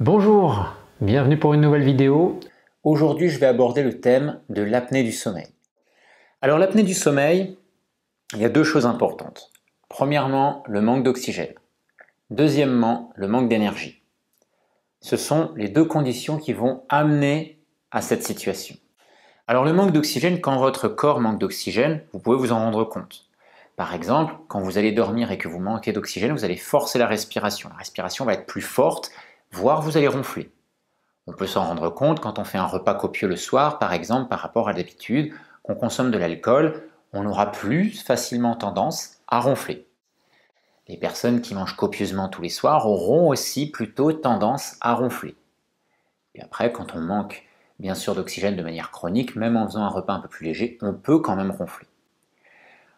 Bonjour, bienvenue pour une nouvelle vidéo. Aujourd'hui, je vais aborder le thème de l'apnée du sommeil. Alors l'apnée du sommeil, il y a deux choses importantes. Premièrement, le manque d'oxygène. Deuxièmement, le manque d'énergie. Ce sont les deux conditions qui vont amener à cette situation. Alors le manque d'oxygène, quand votre corps manque d'oxygène, vous pouvez vous en rendre compte. Par exemple, quand vous allez dormir et que vous manquez d'oxygène, vous allez forcer la respiration. La respiration va être plus forte voire vous allez ronfler. On peut s'en rendre compte quand on fait un repas copieux le soir, par exemple, par rapport à l'habitude, qu'on consomme de l'alcool, on aura plus facilement tendance à ronfler. Les personnes qui mangent copieusement tous les soirs auront aussi plutôt tendance à ronfler. Et après, quand on manque bien sûr d'oxygène de manière chronique, même en faisant un repas un peu plus léger, on peut quand même ronfler.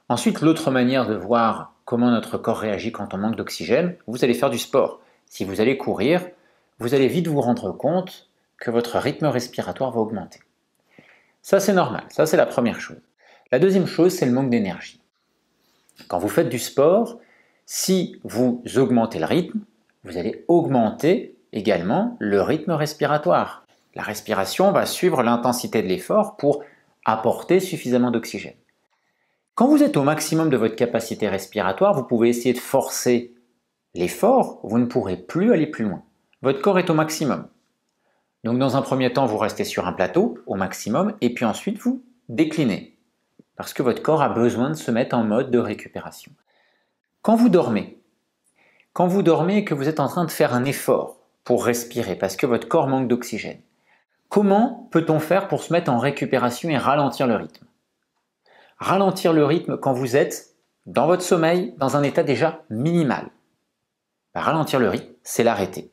Ensuite, l'autre manière de voir comment notre corps réagit quand on manque d'oxygène, vous allez faire du sport. Si vous allez courir, vous allez vite vous rendre compte que votre rythme respiratoire va augmenter. Ça, c'est normal, ça, c'est la première chose. La deuxième chose, c'est le manque d'énergie. Quand vous faites du sport, si vous augmentez le rythme, vous allez augmenter également le rythme respiratoire. La respiration va suivre l'intensité de l'effort pour apporter suffisamment d'oxygène. Quand vous êtes au maximum de votre capacité respiratoire, vous pouvez essayer de forcer l'effort, vous ne pourrez plus aller plus loin votre corps est au maximum. Donc dans un premier temps, vous restez sur un plateau au maximum et puis ensuite vous déclinez parce que votre corps a besoin de se mettre en mode de récupération. Quand vous dormez, quand vous dormez et que vous êtes en train de faire un effort pour respirer parce que votre corps manque d'oxygène, comment peut-on faire pour se mettre en récupération et ralentir le rythme Ralentir le rythme quand vous êtes dans votre sommeil, dans un état déjà minimal. Bah, ralentir le rythme, c'est l'arrêter.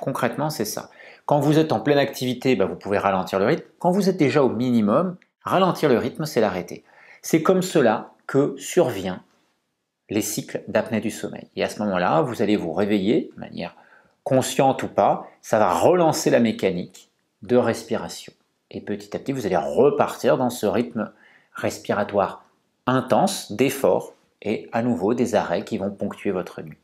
Concrètement, c'est ça. Quand vous êtes en pleine activité, bah, vous pouvez ralentir le rythme. Quand vous êtes déjà au minimum, ralentir le rythme, c'est l'arrêter. C'est comme cela que survient les cycles d'apnée du sommeil. Et à ce moment-là, vous allez vous réveiller de manière consciente ou pas, ça va relancer la mécanique de respiration. Et petit à petit, vous allez repartir dans ce rythme respiratoire intense, d'effort et à nouveau des arrêts qui vont ponctuer votre nuit.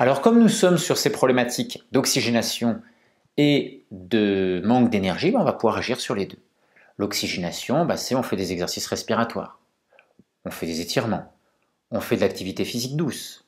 Alors comme nous sommes sur ces problématiques d'oxygénation et de manque d'énergie, ben, on va pouvoir agir sur les deux. L'oxygénation, ben, c'est on fait des exercices respiratoires, on fait des étirements, on fait de l'activité physique douce,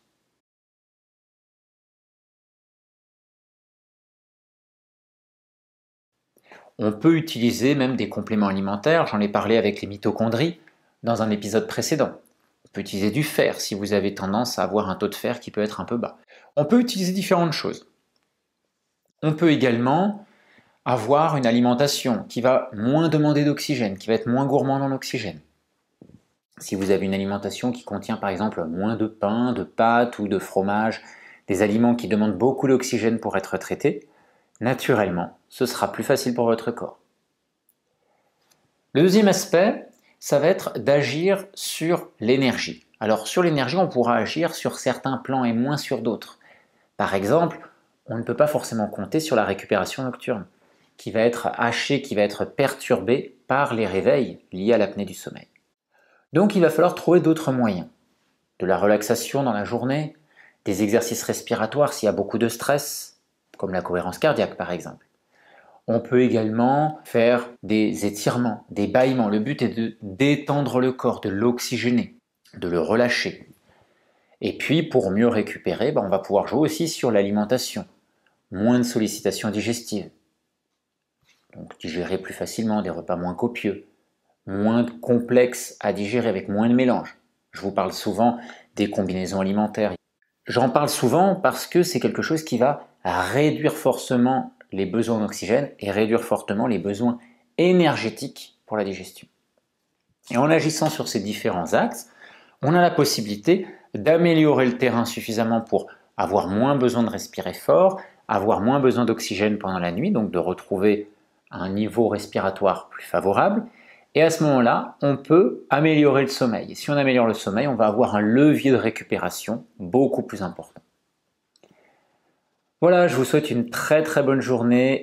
On peut utiliser même des compléments alimentaires, j'en ai parlé avec les mitochondries dans un épisode précédent. On peut utiliser du fer si vous avez tendance à avoir un taux de fer qui peut être un peu bas on peut utiliser différentes choses. On peut également avoir une alimentation qui va moins demander d'oxygène, qui va être moins gourmande en oxygène. Si vous avez une alimentation qui contient par exemple moins de pain, de pâtes ou de fromage, des aliments qui demandent beaucoup d'oxygène pour être traités, naturellement, ce sera plus facile pour votre corps. Le deuxième aspect, ça va être d'agir sur l'énergie. Alors sur l'énergie, on pourra agir sur certains plans et moins sur d'autres. Par exemple, on ne peut pas forcément compter sur la récupération nocturne, qui va être hachée, qui va être perturbée par les réveils liés à l'apnée du sommeil. Donc il va falloir trouver d'autres moyens. De la relaxation dans la journée, des exercices respiratoires s'il y a beaucoup de stress, comme la cohérence cardiaque par exemple. On peut également faire des étirements, des bâillements. Le but est de détendre le corps, de l'oxygéner, de le relâcher. Et puis, pour mieux récupérer, bah, on va pouvoir jouer aussi sur l'alimentation. Moins de sollicitations digestives. Donc, digérer plus facilement des repas moins copieux. Moins complexes à digérer avec moins de mélange. Je vous parle souvent des combinaisons alimentaires. J'en parle souvent parce que c'est quelque chose qui va réduire forcément les besoins d'oxygène et réduire fortement les besoins énergétiques pour la digestion. Et en agissant sur ces différents axes, on a la possibilité d'améliorer le terrain suffisamment pour avoir moins besoin de respirer fort, avoir moins besoin d'oxygène pendant la nuit, donc de retrouver un niveau respiratoire plus favorable. Et à ce moment-là, on peut améliorer le sommeil. si on améliore le sommeil, on va avoir un levier de récupération beaucoup plus important. Voilà, je vous souhaite une très très bonne journée